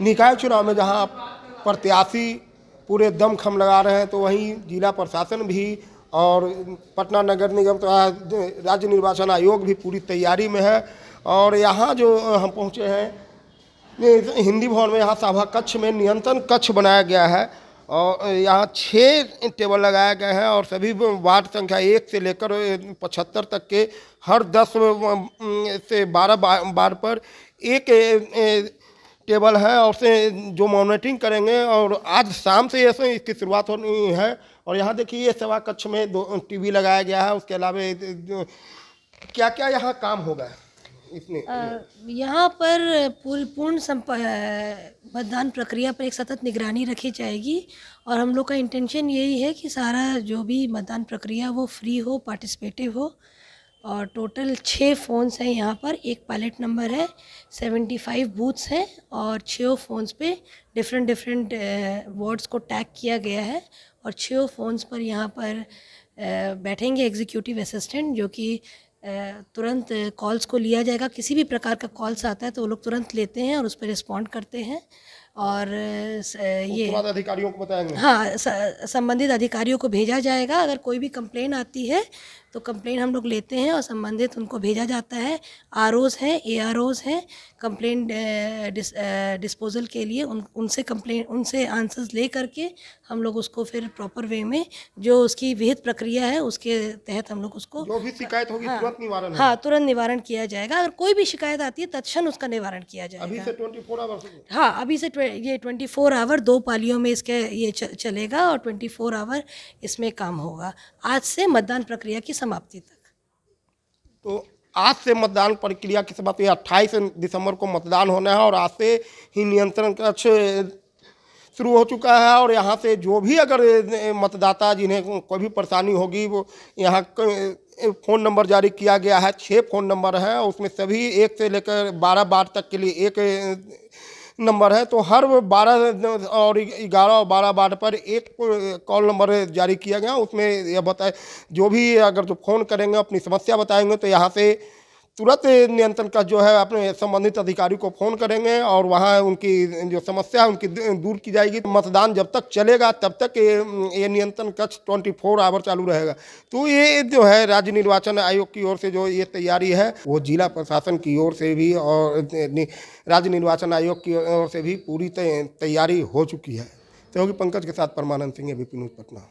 निकाय चुनाव में जहां प्रत्याशी पूरे दमखम लगा रहे हैं तो वहीं जिला प्रशासन भी और पटना नगर निगम तथा तो राज्य निर्वाचन आयोग भी पूरी तैयारी में है और यहाँ जो हम पहुँचे हैं हिंदी भवन में यहाँ सभा कक्ष में नियंत्रण कक्ष बनाया गया है और यहाँ छः टेबल लगाए गए हैं और सभी वार्ड संख्या एक से लेकर पचहत्तर तक के हर दस से बारह बार पर एक टेबल है और से जो मॉनिटरिंग करेंगे और आज शाम से ऐसे इसकी शुरुआत होनी है और यहाँ देखिए ये सेवा कक्ष में दो टीवी लगाया गया है उसके अलावा क्या क्या यहाँ काम होगा इसमें यहाँ पर पूरी पूर्ण मतदान प्रक्रिया पर एक सतत निगरानी रखी जाएगी और हम लोग का इंटेंशन यही है कि सारा जो भी मतदान प्रक्रिया वो फ्री हो पार्टिसिपेटिव हो और टोटल छः फ़ोन्स हैं यहाँ पर एक पायलट नंबर है सेवेंटी फाइव बूथ्स हैं और छः फ़ोन्स पे डिफरेंट डिफरेंट वर्ड्स को टैग किया गया है और छः फ़ोन्स पर यहाँ पर uh, बैठेंगे एग्जीक्यूटिव असिस्टेंट जो कि uh, तुरंत कॉल्स को लिया जाएगा किसी भी प्रकार का कॉल्स आता है तो वो लोग तुरंत लेते हैं और उस पर रिस्पॉन्ड करते हैं और uh, ये अधिकारियों को बताएंगे हाँ संबंधित अधिकारियों को भेजा जाएगा अगर कोई भी कंप्लेन आती है तो कंप्लेन हम लोग लेते हैं और संबंधित उनको भेजा जाता है आर ओज़ हैं ए आर ओज़ हैं कंप्लेन डिस्पोज़ल के लिए उन उनसे कंप्लेन उनसे आंसर्स ले करके हम लोग उसको फिर प्रॉपर वे में जो उसकी विहित प्रक्रिया है उसके तहत हम लोग उसको जो भी शिकायत होगी हाँ, तुरंत निवारण हाँ तुरंत निवारण किया जाएगा अगर कोई भी शिकायत आती है तत्न उसका निवारण किया जाएगा अभी से 24 हाँ अभी से ये ट्वेंटी आवर दो पालियों में इसके ये चलेगा और ट्वेंटी आवर इसमें काम होगा आज से मतदान प्रक्रिया की समाप्ति तक तो आज से मतदान प्रक्रिया की समाप्ति अट्ठाईस दिसंबर को मतदान होना है और आज से ही नियंत्रण कक्ष शुरू हो चुका है और यहाँ से जो भी अगर मतदाता जिन्हें कोई भी परेशानी होगी वो यहाँ फ़ोन नंबर जारी किया गया है छः फ़ोन नंबर हैं उसमें सभी एक से लेकर बारह बार तक के लिए एक नंबर है तो हर बारह और ग्यारह और बारह वार्ड पर एक कॉल नंबर जारी किया गया उसमें यह बताए जो भी अगर जो फ़ोन करेंगे अपनी समस्या बताएंगे तो यहाँ से तुरंत नियंत्रण का जो है अपने संबंधित अधिकारी को फोन करेंगे और वहाँ उनकी जो समस्या है उनकी दूर की जाएगी मतदान जब तक चलेगा तब तक ये नियंत्रण कक्ष ट्वेंटी फोर आवर चालू रहेगा तो ये जो है राज्य निर्वाचन आयोग की ओर से जो ये तैयारी है वो जिला प्रशासन की ओर से भी और राज्य निर्वाचन आयोग की ओर से भी पूरी तैयारी हो चुकी है सहयोगी पंकज के साथ परमानंद सिंह विपिन पटना